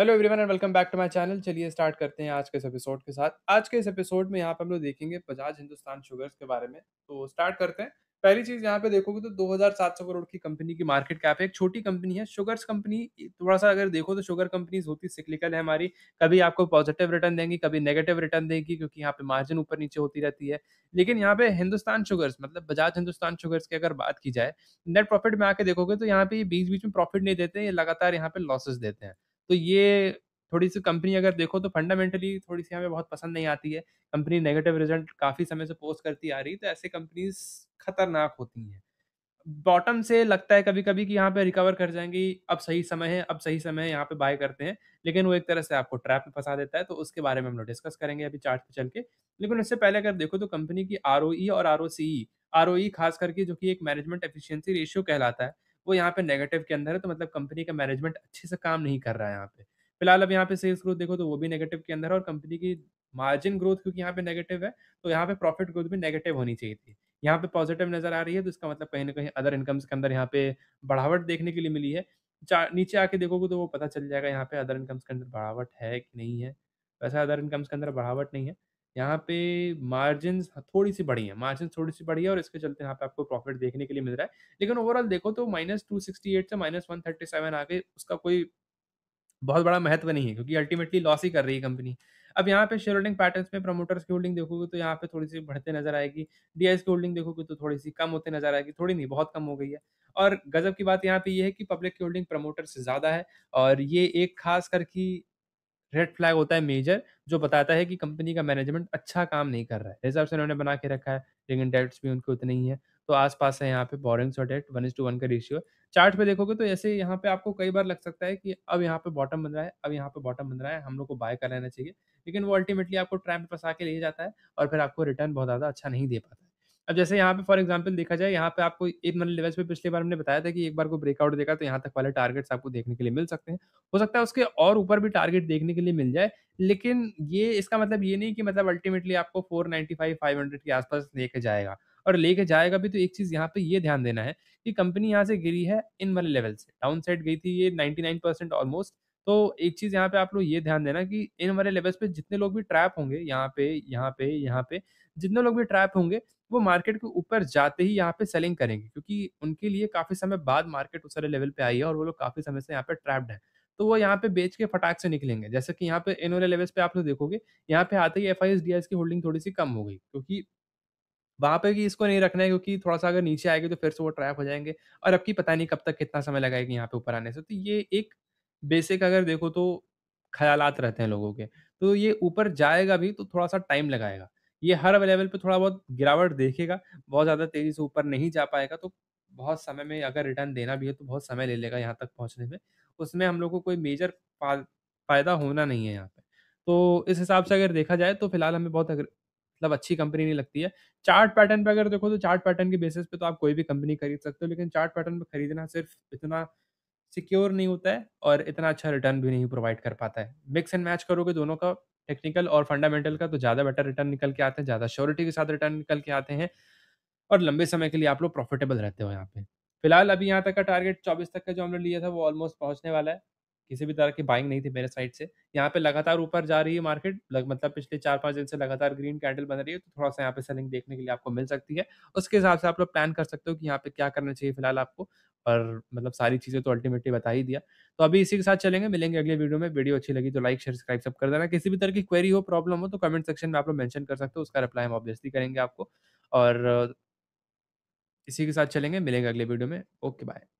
hello everyone and welcome back to my channel चलिए start करते हैं आज के इस एपिसोड के साथ आज के इस एपिसोड में यहाँ पे हम लोग देखेंगे बजाज हिंदुस्तान शुगर्स के बारे में तो स्टार्ट करते हैं पहली चीज यहाँ पे देखोगे तो 2700 करोड़ की कंपनी की मार्केट कैप है एक छोटी कंपनी है शुगर्स कंपनी थोड़ा सा अगर देखो तो शुगर कंपनीज होती सिक्लिकल है हमारी कभी आपको पॉजिटिव रिटर्न देंगी कभी नेगेटिव रिटर्न देंगी क्योंकि यहाँ पे मार्जिन ऊपर नीचे होती रहती है लेकिन यहाँ पे हिंदुस्तान शुगर्स मतलब बजाज हिंदुस्तान शुगर्स की अगर बात की जाए नेट प्रॉफिट में आके देखोगे तो यहाँ पे बीच बीच में प्रॉफिट नहीं देते ये लगातार यहाँ पे लॉसेस देते हैं तो ये थोड़ी सी कंपनी अगर देखो तो फंडामेंटली थोड़ी सी हमें बहुत पसंद नहीं आती है कंपनी नेगेटिव रिजल्ट काफ़ी समय से पोस्ट करती आ रही तो ऐसे कंपनीज खतरनाक होती हैं बॉटम से लगता है कभी कभी कि यहाँ पे रिकवर कर जाएंगे अब सही समय है अब सही समय है यहाँ पे बाय करते हैं लेकिन वो एक तरह से आपको ट्रैप में फंसा देता है तो उसके बारे में हम लोग डिस्कस करेंगे अभी चार्ट पे चल के लेकिन उससे पहले अगर देखो तो कंपनी की आर और आर ओ आर खास करके जो कि एक मैनेजमेंट एफिशिएंसी रेशियो कहलाता है वो यहाँ पे नेगेटिव के अंदर है तो मतलब कंपनी का मैनेजमेंट अच्छे से काम नहीं कर रहा है यहाँ पे फिलहाल अब यहाँ पे सेल्स ग्रोथ देखो तो वो भी नेगेटिव के अंदर है और कंपनी की मार्जिन ग्रोथ क्योंकि यहाँ पे नेगेटिव है तो यहाँ पे प्रॉफिट ग्रोथ भी नेगेटिव होनी चाहिए थी यहाँ पे पॉजिटिव नजर आ रही है तो इसका मतलब कहीं ना कहीं अदर इनकम्स के अंदर यहाँ पे बढ़ावट देखने के लिए मिली है नीचे आके देखोगे तो वो पता चल जाएगा यहाँ पे अदर इनकम्स के अंदर बढ़ावट है कि नहीं है वैसे अदर इनकम्स के अंदर बढ़ावट नहीं है यहाँ पे मार्जिन हाँ, थोड़ी सी बढ़ी है मार्जिन थोड़ी सी बढ़ी है और इसके चलते यहाँ पे आपको प्रॉफिट देखने के लिए मिल रहा है लेकिन ओवरऑल देखो तो माइनस टू सिक्सटी एट से माइनस वन थर्टी सेवन आगे उसका कोई बहुत बड़ा महत्व नहीं है क्योंकि अल्टीमेटली लॉस ही कर रही है कंपनी अब यहाँ पे शेयर होल्डिंग पैटर्न में प्रमोटर्स की होल्डिंग देखोगे तो यहाँ पे थोड़ी सी बढ़ते नजर आएगी डी की होल्डिंग देखोगे तो थोड़ी सी कम होते नजर आएगी थोड़ी नहीं बहुत कम हो गई है और गजब की बात यहाँ पे ये यह है कि पब्लिक की होल्डिंग प्रमोटर से ज्यादा है और ये एक खास करके रेड फ्लैग होता है मेजर जो बताता है कि कंपनी का मैनेजमेंट अच्छा काम नहीं कर रहा है रिजर्व उन्होंने बना के रखा है लेकिन डेट्स भी उनके उतने ही है तो आसपास है यहाँ पे बोरिंग्स और डेट वन टू वन का रेशियो चार्ट पे देखोगे तो ऐसे यहाँ पे आपको कई बार लग सकता है कि अब यहाँ पे बॉटम बन रहा है अब यहाँ पे बॉटम बन रहा है हम लोग को बाय कर लेना चाहिए लेकिन वो अल्टीमेटली आपको पे फंसा के ले जाता है और फिर आपको रिटर्न बहुत ज़्यादा अच्छा नहीं दे पाता अब जैसे यहाँ पे फॉर एग्जाम्पल देखा जाए यहाँ पे आपको एक मतलब लेवल्स पे पिछले बार हमने बताया था कि एक बार को ब्रेकआउट देखा तो यहाँ तक वाले टारगेट्स आपको देखने के लिए मिल सकते हैं हो सकता है उसके और ऊपर भी टारगेट देखने के लिए मिल जाए लेकिन ये इसका मतलब ये नहीं कि मतलब अल्टीमेटली आपको four ninety five five hundred के आसपास लेके जाएगा और लेके जाएगा भी तो एक चीज़ यहाँ पे ये ध्यान देना है कि कंपनी यहाँ से गिरी है इन वाले लेवल से डाउन साइड गई थी ये 99 परसेंट ऑलमोस्ट तो एक चीज़ यहाँ पे आप लोग ये ध्यान देना कि इन वाले लेवल्स पे जितने लोग भी ट्रैप होंगे यहाँ पे यहाँ पे यहाँ पे जितने लोग भी ट्रैप होंगे वो मार्केट के ऊपर जाते ही यहाँ पे सेलिंग करेंगे क्योंकि उनके लिए काफ़ी समय बाद मार्केट उस लेवल पे आई है और वो लोग काफ़ी समय से यहाँ पे ट्रैप्ड है तो वो यहाँ पे बेच के फटाक से निकलेंगे जैसे कि यहाँ पे इन वाले लेवल्स पे आप लोग देखोगे यहाँ पे आते ही एफ आई की होल्डिंग थोड़ी सी कम हो गई क्योंकि वहां पे भी इसको नहीं रखना है क्योंकि थोड़ा सा अगर नीचे आएगी तो फिर से वो ट्रैप हो जाएंगे और अब की पता नहीं कब तक कितना समय लगाएगी यहाँ पे ऊपर आने से तो ये एक बेसिक अगर देखो तो ख्यालात रहते हैं लोगों के तो ये ऊपर जाएगा भी तो थोड़ा सा टाइम लगाएगा ये हर लेवल पे थोड़ा बहुत गिरावट देखेगा बहुत ज़्यादा तेज़ी से ऊपर नहीं जा पाएगा तो बहुत समय में अगर रिटर्न देना भी है तो बहुत समय ले लेगा यहाँ तक पहुँचने में उसमें हम लोग को कोई मेजर फ़ायदा होना नहीं है यहाँ पे तो इस हिसाब से अगर देखा जाए तो फिलहाल हमें बहुत मतलब अच्छी कंपनी नहीं लगती है चार्ट पैटर्न पे अगर देखो तो चार्ट पैटर्न के बेसिस पे तो आप कोई भी कंपनी खरीद सकते हो लेकिन चार्ट पैटर्न पर खरीदना सिर्फ इतना सिक्योर नहीं होता है और इतना अच्छा रिटर्न भी नहीं प्रोवाइड कर पाता है मिक्स एंड मैच करोगे दोनों का टेक्निकल और फंडामेंटल का तो ज़्यादा बेटर रिटर्न निकल के आते हैं ज़्यादा श्योरिटी के साथ रिटर्न निकल के आते हैं और लंबे समय के लिए आप लोग प्रॉफिटेबल रहते हो यहाँ पे फिलहाल अभी यहाँ तक का टारगेट 24 तक का जो हमने लिया था वो ऑलमोस्ट पहुँचने वाला है किसी भी तरह की बाइंग नहीं थी मेरे साइड से यहाँ पे लगातार ऊपर जा रही है मार्केट लग, मतलब पिछले चार पांच दिन से लगातार ग्रीन कैंडल बन रही है तो थोड़ा सा यहाँ पे सेलिंग देखने के लिए आपको मिल सकती है उसके हिसाब से आप लोग प्लान कर सकते हो कि यहाँ पे क्या करना चाहिए फिलहाल आपको और मतलब सारी चीज़ें तो अल्टीमेटली बता ही दिया तो अभी इसी के साथ चलेंगे मिलेंगे अगले वीडियो में वीडियो अच्छी लगी तो लाइक शेयर सब्सक्राइब सब कर देना किसी भी तरह की क्वेरी हो प्रॉब्लम हो तो कमेंट सेक्शन में आप लोग मैंशन कर सकते हो उसका रिप्लाई हम ऑब्वियसली करेंगे आपको और इसी के साथ चलेंगे मिलेंगे अगले वीडियो में ओके बाय